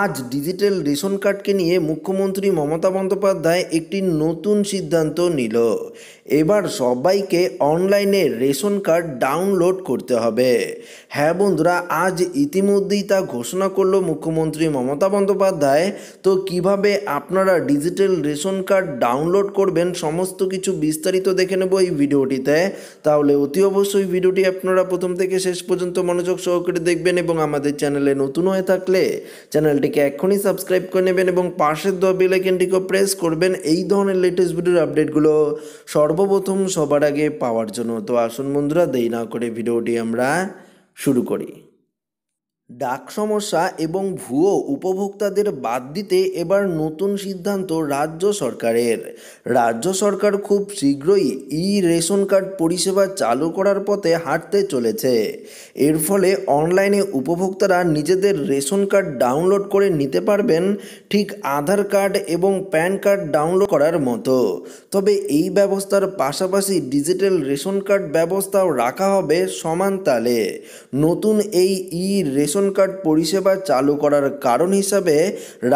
আজ digital ration কার্ডকে নিয়ে মুখ্যমন্ত্রী মমতা বন্দ্যোপাধ্যায় একটি নতুন সিদ্ধান্ত নিল এবার সবাইকে অনলাইনে রেশন কার্ড ডাউনলোড করতে হবে হ্যাঁ বন্ধুরা আজ ইতিমধ্যেই তা ঘোষণা করলো মুখ্যমন্ত্রী মমতা বন্দ্যোপাধ্যায় তো কিভাবে আপনারা ডিজিটাল রেশন কার্ড ডাউনলোড করবেন সমস্ত কিছু বিস্তারিত দেখে নেব এই ভিডিওটিতে তাহলে অতি অবশ্যই ভিডিওটি আপনারা প্রথম থেকে শেষ পর্যন্ত মনোযোগ সহকারে দেখবেন এবং আমাদের চ্যানেলে নতুন হয়ে থাকলে চ্যানেল চ্যানেলটিকে এখনই সাবস্ক্রাইব করে নেবেন এবং পাশের দেওয়া বেলাইকেনটিকেও প্রেস করবেন এই ধরনের লেটেস্ট ভিডিওর আপডেটগুলো সর্বপ্রথম সবার আগে পাওয়ার জন্য তো আসুন বন্ধুরা দেই না করে ভিডিওটি আমরা শুরু করি ডাক সমস্যা এবং ভুয়ো উপভোক্তাদের বাদ দিতে এবার নতুন সিদ্ধান্ত রাজ্য সরকারের রাজ্য সরকার খুব শীঘ্রই ই রেশন কার্ড পরিষেবা চালু করার পথে হাঁটতে চলেছে এর ফলে অনলাইনে উপভোক্তারা নিজেদের রেশন কার্ড ডাউনলোড করে নিতে পারবেন ঠিক আধার কার্ড এবং প্যান কার্ড ডাউনলোড করার মতো তবে এই ব্যবস্থার পাশাপাশি ডিজিটাল রেশন কার্ড ব্যবস্থাও রাখা হবে সমান তালে নতুন এই ই রেশন রেশন কার্ড পরিষেবা চালু করার কারণ হিসাবে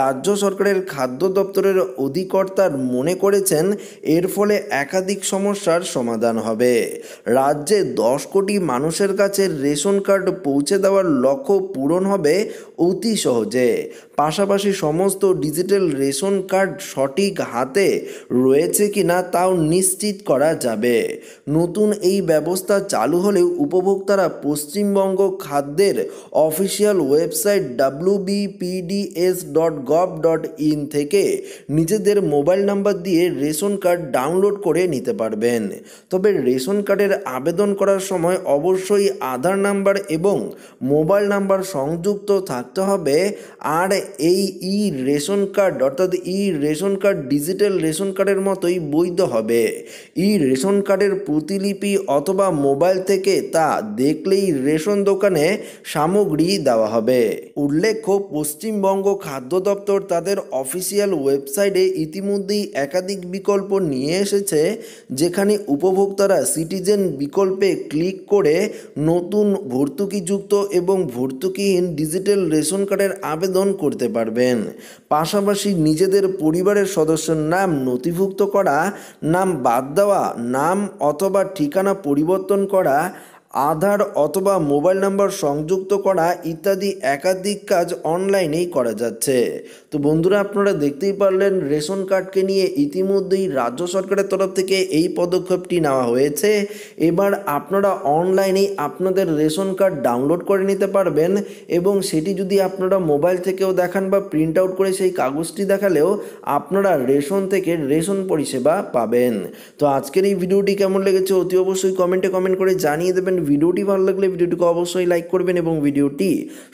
রাজ্য সরকারের খাদ্য দপ্তরের অধিকর্তার মনে করেছেন এর ফলে একাধিক সমস্যার সমাধান হবে রাজ্যে দশ কোটি মানুষের কাছে রেশন কার্ড পৌঁছে দেওয়ার লক্ষ্য পূরণ হবে অতি সহজে পাশাপাশি সমস্ত ডিজিটাল রেশন কার্ড সঠিক হাতে রয়েছে কি না তাও নিশ্চিত করা যাবে নতুন এই ব্যবস্থা চালু হলেও উপভোক্তারা পশ্চিমবঙ্গ খাদ্যের office official website WBPDS dot gov dot in থেকে নিজেদের মোবাইল নাম্বার দিয়ে রেশন কার্ড ডাউনলোড করে নিতে পারবেন তবে রেশন কার্ডের আবেদন করার সময় অবশ্যই আধার নাম্বার এবং মোবাইল নাম্বার সংযুক্ত থাকতে হবে আর এই ই রেশন কার্ড অর্থাৎ E ration card digital ration কার্ডের মতোই বৈধ হবে ই রেশন কার্ডের প্রতিলিপি অথবা মোবাইল থেকে তা দেখলেই রেশন দোকানে সামগ্রী দেওয়া হবে উল্লেখ্য পশ্চিমবঙ্গ খাদ্য দপ্তর তাদের অফিসিয়াল ওয়েবসাইটে ইতিমধ্যেই একাধিক বিকল্প নিয়ে এসেছে যেখানে উপভোক্তারা সিটিজেন বিকল্পে ক্লিক করে নতুন ভর্তুকিযুক্ত এবং ভর্তুকিহীন ডিজিটাল রেশন কার্ডের আবেদন করতে পারবেন পাশাপাশি নিজেদের পরিবারের সদস্যের নাম নথিভুক্ত করা নাম বাদ দেওয়া নাম অথবা ঠিকানা পরিবর্তন করা আধার অথবা মোবাইল নাম্বার সংযুক্ত করা ইত্যাদি একাধিক কাজ অনলাইনেই করা যাচ্ছে তো বন্ধুরা আপনারা দেখতেই পারলেন রেশন কার্ডকে নিয়ে ইতিমধ্যেই রাজ্য সরকারের তরফ থেকে এই পদক্ষেপটি নেওয়া হয়েছে এবার আপনারা অনলাইনেই আপনাদের রেশন কার্ড ডাউনলোড করে নিতে পারবেন এবং সেটি যদি আপনারা মোবাইল থেকেও দেখান বা প্রিন্ট আউট করে সেই কাগজটি দেখালেও আপনারা রেশন থেকে রেশন পরিষেবা পাবেন তো আজকের এই ভিডিওটি কেমন লেগেছে অতি অবশ্যই কমেন্টে কমেন্ট করে জানিয়ে দেবেন ভিডিওটি ভালো লাগলে ভিডিওটিকে অবশ্যই লাইক করবেন এবং ভিডিওটি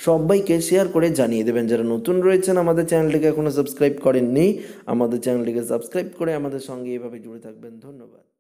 সবাইকে শেয়ার করে জানিয়ে দেবেন যারা নতুন রয়েছেন আমাদের চ্যানেলটিকে এখনও সাবস্ক্রাইব করেননি আমাদের চ্যানেলটিকে সাবস্ক্রাইব করে আমাদের সঙ্গে এভাবে জুড়ে থাকবেন ধন্যবাদ